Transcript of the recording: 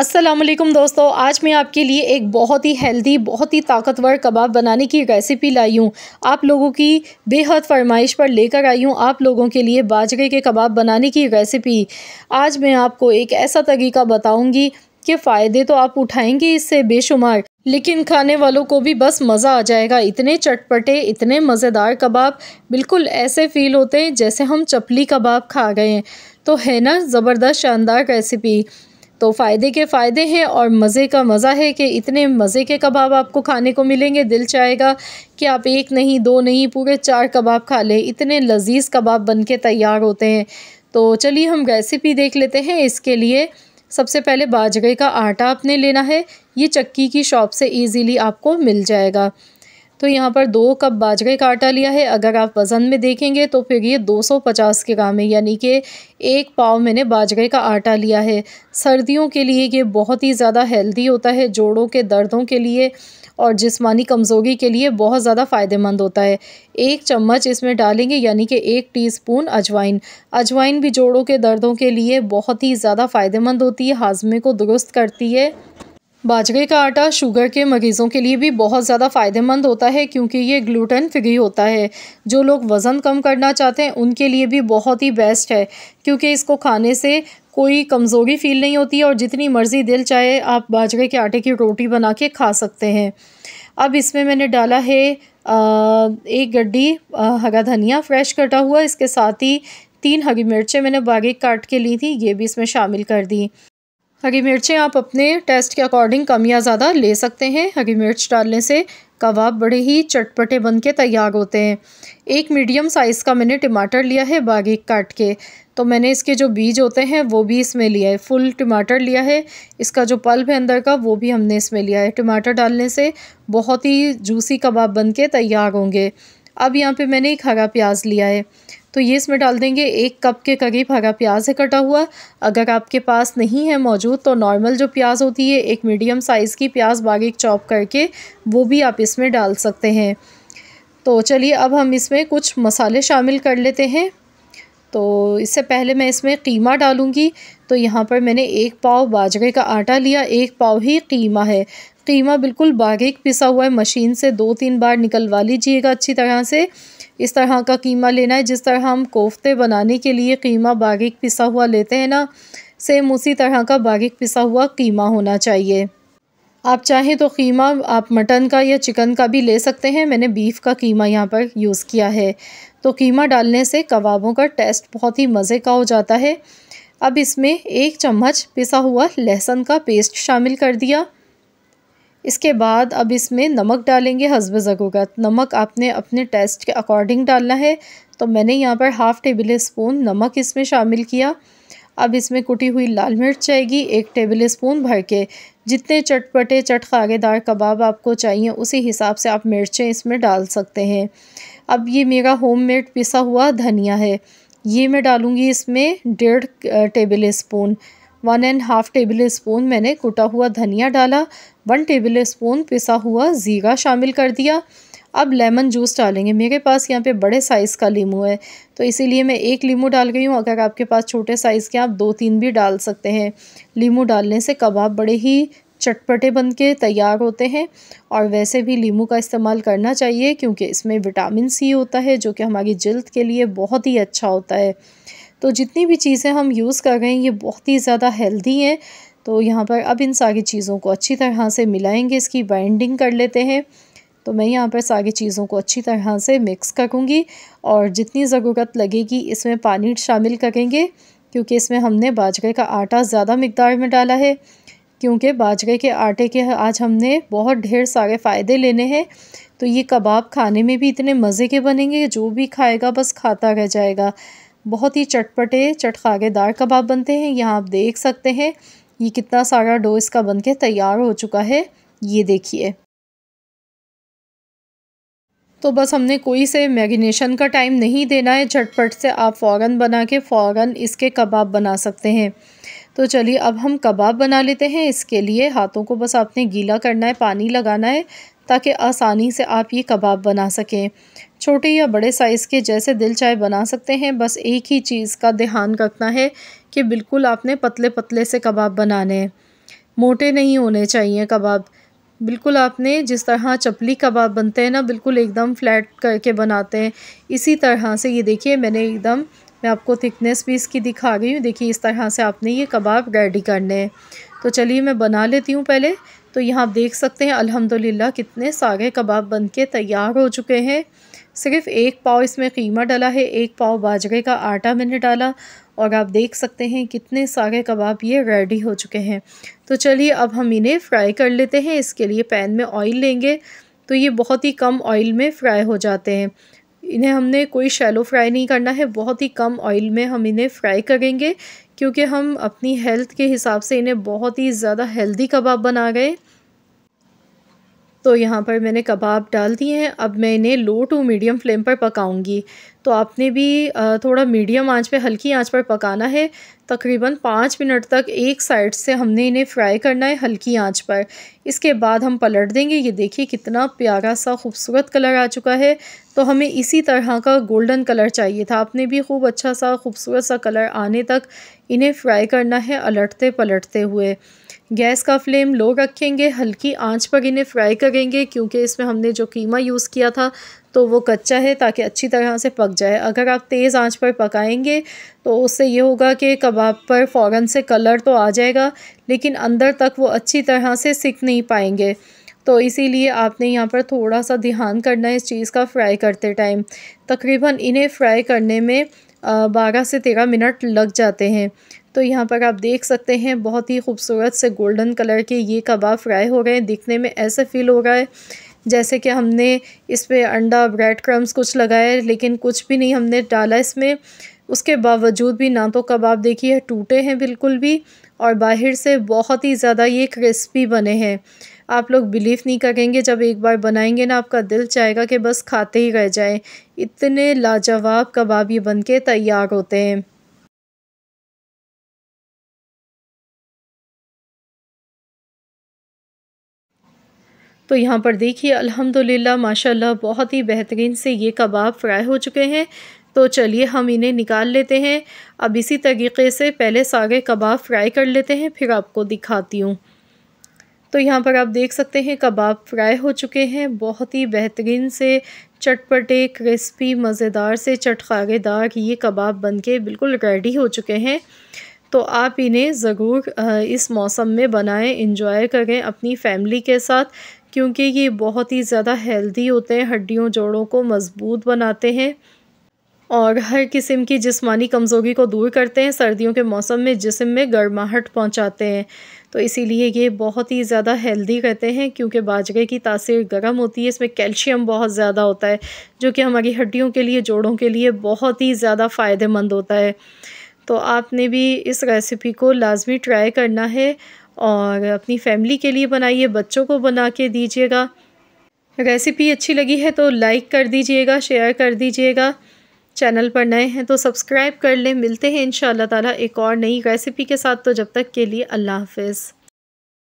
असलम दोस्तों आज मैं आपके लिए एक बहुत ही हेल्दी बहुत ही ताकतवर कबाब बनाने की रेसिपी लाई हूँ आप लोगों की बेहद फरमाइश पर लेकर आई हूँ आप लोगों के लिए बाजरे के कबाब बनाने की रेसिपी आज मैं आपको एक ऐसा तरीका बताऊँगी कि फ़ायदे तो आप उठाएंगे इससे बेशुमार लेकिन खाने वालों को भी बस मज़ा आ जाएगा इतने चटपटे इतने मज़ेदार कबाब बिल्कुल ऐसे फ़ील होते हैं जैसे हम चपली कबाब खा गए हैं तो है ना ज़बरदस्त शानदार रेसिपी तो फ़ायदे के फ़ायदे हैं और मज़े का मज़ा है कि इतने मज़े के कबाब आपको खाने को मिलेंगे दिल चाहेगा कि आप एक नहीं दो नहीं पूरे चार कबाब खा लें इतने लजीज़ कबाब बन के तैयार होते हैं तो चलिए हम रेसिपी देख लेते हैं इसके लिए सबसे पहले बाजरे का आटा आपने लेना है ये चक्की की शॉप से ईज़िली आपको मिल जाएगा तो यहाँ पर दो कप बाजरे का आटा लिया है अगर आप वज़न में देखेंगे तो फिर ये 250 ग्राम है यानी कि एक पाव मैंने बाजरे का आटा लिया है सर्दियों के लिए ये बहुत ही ज़्यादा हेल्दी होता है जोड़ों के दर्दों के लिए और जिस्मानी कमज़ोरी के लिए बहुत ज़्यादा फ़ायदेमंद होता है एक चम्मच इसमें डालेंगे यानी कि एक टीस्पून अजवाइन अजवाइन भी जोड़ों के दर्दों के लिए बहुत ही ज़्यादा फ़ायदेमंद होती है हाजमे को दुरुस्त करती है बाजरे का आटा शुगर के मरीज़ों के लिए भी बहुत ज़्यादा फ़ायदेमंद होता है क्योंकि ये ग्लूटन फ्री होता है जो लोग वज़न कम करना चाहते हैं उनके लिए भी बहुत ही बेस्ट है क्योंकि इसको खाने से कोई कमज़ोरी फील नहीं होती और जितनी मर्ज़ी दिल चाहे आप बाजरे के आटे की रोटी बना के खा सकते हैं अब इसमें मैंने डाला है एक गड्डी हरा धनिया फ्रेश कटा हुआ इसके साथ ही तीन हरी मिर्चें मैंने बारीक काट के ली थी ये भी इसमें शामिल कर दी हरी मिर्चें आप अपने टेस्ट के अकॉर्डिंग कम या ज़्यादा ले सकते हैं हरी मिर्च डालने से कबाब बड़े ही चटपटे बन के तैयार होते हैं एक मीडियम साइज़ का मैंने टमाटर लिया है बारीक काट के तो मैंने इसके जो बीज होते हैं वो भी इसमें लिया है फुल टमाटर लिया है इसका जो पल्प है अंदर का वो भी हमने इसमें लिया है टमाटर डालने से बहुत ही जूसी कबाब बन के तैयार होंगे अब यहाँ पर मैंने एक हरा प्याज लिया है तो ये इसमें डाल देंगे एक कप के करीब हरा प्याज है कटा हुआ अगर आपके पास नहीं है मौजूद तो नॉर्मल जो प्याज होती है एक मीडियम साइज़ की प्याज बारीक चॉप करके वो भी आप इसमें डाल सकते हैं तो चलिए अब हम इसमें कुछ मसाले शामिल कर लेते हैं तो इससे पहले मैं इसमें कीमा डालूंगी तो यहाँ पर मैंने एक पाव बाजरे का आटा लिया एक पाव ही कीमा है कीमा बिल्कुल बारीक पिसा हुआ है मशीन से दो तीन बार निकलवा लीजिएगा अच्छी तरह से इस तरह का कीमा लेना है जिस तरह हम कोफ्ते बनाने के लिए कीमा बारीक पिसा हुआ लेते हैं ना सेम उसी तरह का बारीक पिसा हुआ कीमा होना चाहिए आप चाहें तो कीमा आप मटन का या चिकन का भी ले सकते हैं मैंने बीफ़ का कीमा यहाँ पर यूज़ किया है तो कीमा डालने से कबाबों का टेस्ट बहुत ही मज़े का हो जाता है अब इसमें एक चम्मच पिसा हुआ लहसुन का पेस्ट शामिल कर दिया इसके बाद अब इसमें नमक डालेंगे हसब ज़रूरत नमक आपने अपने टेस्ट के अकॉर्डिंग डालना है तो मैंने यहाँ पर हाफ़ टेबल स्पून नमक इसमें शामिल किया अब इसमें कुटी हुई लाल मिर्च जाएगी एक टेबल स्पून भर के जितने चटपटे चट खागेदार कबाब आपको चाहिए उसी हिसाब से आप मिर्चें इसमें डाल सकते हैं अब ये मेरा मेड पिसा हुआ धनिया है ये मैं डालूँगी इसमें डेढ़ tablespoon one and half tablespoon मैंने कुटा हुआ धनिया डाला वन टेबल स्पून पिसा हुआ ज़ीरा शामिल कर दिया अब लेमन जूस डालेंगे मेरे पास यहाँ पे बड़े साइज़ का लीमू है तो इसीलिए मैं एक लीमू डाल गई हूँ अगर आपके पास छोटे साइज़ के आप दो तीन भी डाल सकते हैं लीमू डालने से कबाब बड़े ही चटपटे बन के तैयार होते हैं और वैसे भी लीमू का इस्तेमाल करना चाहिए क्योंकि इसमें विटामिन सी होता है जो कि हमारी जल्द के लिए बहुत ही अच्छा होता है तो जितनी भी चीज़ें हम यूज़ कर रहे हैं ये बहुत ही ज़्यादा हेल्दी हैं तो यहाँ पर अब इन सारी चीज़ों को अच्छी तरह से मिलाएंगे इसकी बाइंडिंग कर लेते हैं तो मैं यहाँ पर सारी चीज़ों को अच्छी तरह से मिक्स करूँगी और जितनी ज़रूरत लगेगी इसमें पानी शामिल करेंगे क्योंकि इसमें हमने बाजरे का आटा ज़्यादा मकदार में डाला है क्योंकि बाजरे के आटे के आज हमने बहुत ढेर सारे फ़ायदे लेने हैं तो ये कबाब खाने में भी इतने मज़े के बनेंगे जो भी खाएगा बस खाता रह जाएगा बहुत ही चटपटे चटखागेदार कबाब बनते हैं यहाँ आप देख सकते हैं ये कितना सारा डो इसका बन के तैयार हो चुका है ये देखिए तो बस हमने कोई से मैरिनेशन का टाइम नहीं देना है झटपट से आप फ़ौर बना के फ़ौर इसके कबाब बना सकते हैं तो चलिए अब हम कबाब बना लेते हैं इसके लिए हाथों को बस आपने गीला करना है पानी लगाना है ताकि आसानी से आप ये कबाब बना सकें छोटे या बड़े साइज़ के जैसे दिल चाय बना सकते हैं बस एक ही चीज़ का ध्यान रखना है कि बिल्कुल आपने पतले पतले से कबाब बनाने मोटे नहीं होने चाहिए कबाब बिल्कुल आपने जिस तरह चपली कबाब बनते हैं ना बिल्कुल एकदम फ्लैट करके बनाते हैं इसी तरह से ये देखिए मैंने एकदम मैं आपको थिकनेस भी इसकी दिखा रही हूँ देखिए इस तरह से आपने ये कबाब रेडी करने हैं तो चलिए मैं बना लेती हूँ पहले तो यहाँ आप देख सकते हैं अल्हम्दुलिल्लाह कितने सारे कबाब बन के तैयार हो चुके हैं सिर्फ एक पाव इसमें कीमा डाला है एक पाव बाजरे का आटा मैंने डाला और आप देख सकते हैं कितने सारे कबाब ये रेडी हो चुके हैं तो चलिए अब हम इन्हें फ्राई कर लेते हैं इसके लिए पैन में ऑयल लेंगे तो ये बहुत ही कम ऑयल में फ्राई हो जाते हैं इन्हें हमने कोई शैलो फ्राई नहीं करना है बहुत ही कम ऑयल में हम इन्हें फ्राई करेंगे क्योंकि हम अपनी हेल्थ के हिसाब से इन्हें बहुत ही ज़्यादा हेल्दी कबाब बना गए तो यहाँ पर मैंने कबाब डाल दिए हैं अब मैं इन्हें लो टू मीडियम फ्लेम पर पकाऊंगी तो आपने भी थोड़ा मीडियम आंच पे हल्की आंच पर पकाना है तकरीबन पाँच मिनट तक एक साइड से हमने इन्हें फ्राई करना है हल्की आंच पर इसके बाद हम पलट देंगे ये देखिए कितना प्यारा सा खूबसूरत कलर आ चुका है तो हमें इसी तरह का गोल्डन कलर चाहिए था आपने भी खूब अच्छा सा खूबसूरत सा कलर आने तक इन्हें फ्राई करना है अलटते पलटते हुए गैस का फ्लेम लो रखेंगे हल्की आंच पर इन्हें फ्राई करेंगे क्योंकि इसमें हमने जो कीमा यूज़ किया था तो वो कच्चा है ताकि अच्छी तरह से पक जाए अगर आप तेज़ आंच पर पकाएंगे तो उससे ये होगा कि कबाब पर फ़ौर से कलर तो आ जाएगा लेकिन अंदर तक वो अच्छी तरह से सिक नहीं पाएंगे तो इसीलिए आपने यहाँ पर थोड़ा सा ध्यान करना है इस चीज़ का फ्राई करते टाइम तकरीबन इन्हें फ्राई करने में बारह से तेरह मिनट लग जाते हैं तो यहाँ पर आप देख सकते हैं बहुत ही खूबसूरत से गोल्डन कलर के ये कबाब फ्राई हो रहे हैं दिखने में ऐसे फील हो रहा है जैसे कि हमने इस पर अंडा ब्रेड क्रम्स कुछ लगाए लेकिन कुछ भी नहीं हमने डाला इसमें उसके बावजूद भी ना तो कबाब देखिए टूटे हैं बिल्कुल भी और बाहर से बहुत ही ज़्यादा ये क्रिस्पी बने हैं आप लोग बिलीव नहीं करेंगे जब एक बार बनाएंगे ना आपका दिल चाहेगा कि बस खाते ही रह जाएं इतने लाजवाब कबाब ये बन के तैयार होते हैं तो यहाँ पर देखिए अल्हम्दुलिल्लाह माशाल्लाह बहुत ही बेहतरीन से ये कबाब फ्राई हो चुके हैं तो चलिए हम इन्हें निकाल लेते हैं अब इसी तरीके से पहले सारे कबाब फ्राई कर लेते हैं फिर आपको दिखाती हूँ तो यहाँ पर आप देख सकते हैं कबाब फ्राई हो चुके हैं बहुत ही बेहतरीन से चटपटे क्रिस्पी मज़ेदार से चटखारेदार ये कबाब बनके बिल्कुल रेडी हो चुके हैं तो आप इन्हें ज़रूर इस मौसम में बनाएं इंजॉय करें अपनी फैमिली के साथ क्योंकि ये बहुत ही ज़्यादा हेल्दी होते हैं हड्डियों जोड़ों को मज़बूत बनाते हैं और हर किस्म की जिस्मानी कमज़ोरी को दूर करते हैं सर्दियों के मौसम में जिसम में गर्माहट पहुंचाते हैं तो इसीलिए ये बहुत ही ज़्यादा हेल्दी रहते हैं क्योंकि बाजरे की तासीर गर्म होती है इसमें कैल्शियम बहुत ज़्यादा होता है जो कि हमारी हड्डियों के लिए जोड़ों के लिए बहुत ही ज़्यादा फ़ायदेमंद होता है तो आपने भी इस रेसिपी को लाजमी ट्राई करना है और अपनी फैमिली के लिए बनाइए बच्चों को बना के दीजिएगा रेसिपी अच्छी लगी है तो लाइक कर दीजिएगा शेयर कर दीजिएगा चैनल पर नए हैं तो सब्सक्राइब कर लें मिलते हैं इन ताला एक और नई रेसिपी के साथ तो जब तक के लिए अल्लाह हाफिज़